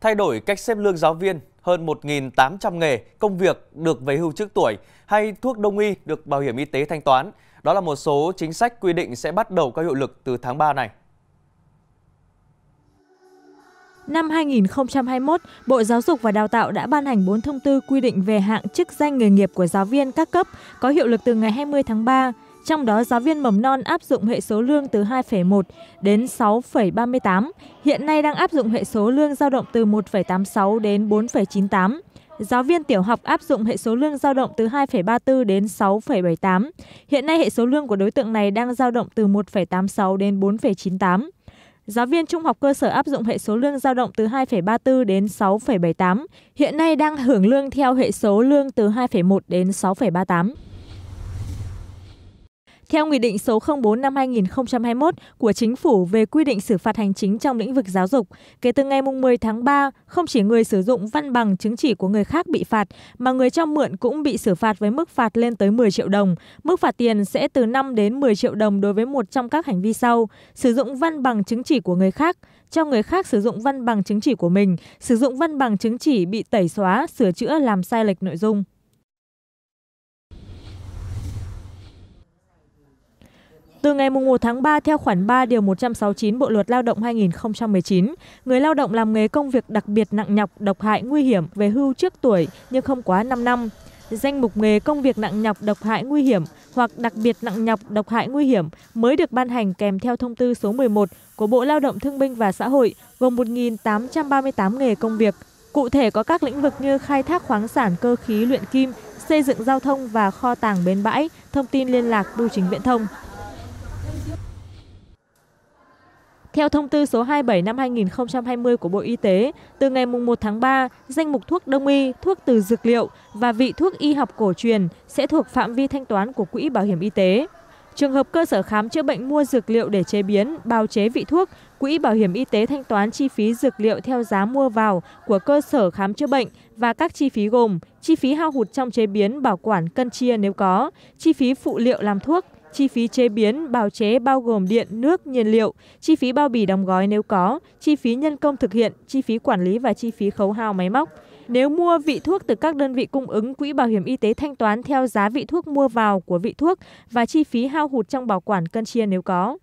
Thay đổi cách xếp lương giáo viên, hơn 1.800 nghề, công việc được về hưu trước tuổi hay thuốc đông y được Bảo hiểm y tế thanh toán. Đó là một số chính sách quy định sẽ bắt đầu có hiệu lực từ tháng 3 này. Năm 2021, Bộ Giáo dục và Đào tạo đã ban hành 4 thông tư quy định về hạng chức danh nghề nghiệp của giáo viên các cấp có hiệu lực từ ngày 20 tháng 3 trong đó giáo viên mầm non áp dụng hệ số lương từ 2,1 đến 6,38, hiện nay đang áp dụng hệ số lương giao động từ 1,86 đến 4,98. Giáo viên tiểu học áp dụng hệ số lương giao động từ 2,34 đến 6,78. Hiện nay hệ số lương của đối tượng này đang giao động từ 1,86 đến 4,98. Giáo viên trung học cơ sở áp dụng hệ số lương giao động từ 2,34 đến 6,78, hiện nay đang hưởng lương theo hệ số lương từ 2,1 đến 6,38. Theo Nghị định số 04 năm 2021 của Chính phủ về quy định xử phạt hành chính trong lĩnh vực giáo dục, kể từ ngày 10 tháng 3, không chỉ người sử dụng văn bằng chứng chỉ của người khác bị phạt, mà người cho mượn cũng bị xử phạt với mức phạt lên tới 10 triệu đồng. Mức phạt tiền sẽ từ 5 đến 10 triệu đồng đối với một trong các hành vi sau, sử dụng văn bằng chứng chỉ của người khác, cho người khác sử dụng văn bằng chứng chỉ của mình, sử dụng văn bằng chứng chỉ bị tẩy xóa, sửa chữa làm sai lệch nội dung. Từ ngày 1 tháng 3 theo khoản 3 điều 169 Bộ luật Lao động 2019, người lao động làm nghề công việc đặc biệt nặng nhọc, độc hại, nguy hiểm về hưu trước tuổi nhưng không quá 5 năm. Danh mục nghề công việc nặng nhọc, độc hại, nguy hiểm hoặc đặc biệt nặng nhọc, độc hại, nguy hiểm mới được ban hành kèm theo thông tư số 11 của Bộ Lao động Thương binh và Xã hội gồm 1.838 nghề công việc. Cụ thể có các lĩnh vực như khai thác khoáng sản cơ khí luyện kim, xây dựng giao thông và kho tàng bến bãi, thông tin liên lạc bưu chính viễn thông. Theo thông tư số 27 năm 2020 của Bộ Y tế, từ ngày 1 tháng 3, danh mục thuốc đông y, thuốc từ dược liệu và vị thuốc y học cổ truyền sẽ thuộc phạm vi thanh toán của Quỹ Bảo hiểm Y tế. Trường hợp cơ sở khám chữa bệnh mua dược liệu để chế biến, bào chế vị thuốc, Quỹ Bảo hiểm Y tế thanh toán chi phí dược liệu theo giá mua vào của cơ sở khám chữa bệnh và các chi phí gồm chi phí hao hụt trong chế biến, bảo quản, cân chia nếu có, chi phí phụ liệu làm thuốc, chi phí chế biến, bào chế bao gồm điện, nước, nhiên liệu, chi phí bao bì đóng gói nếu có, chi phí nhân công thực hiện, chi phí quản lý và chi phí khấu hao máy móc. Nếu mua vị thuốc từ các đơn vị cung ứng, quỹ bảo hiểm y tế thanh toán theo giá vị thuốc mua vào của vị thuốc và chi phí hao hụt trong bảo quản cân chia nếu có.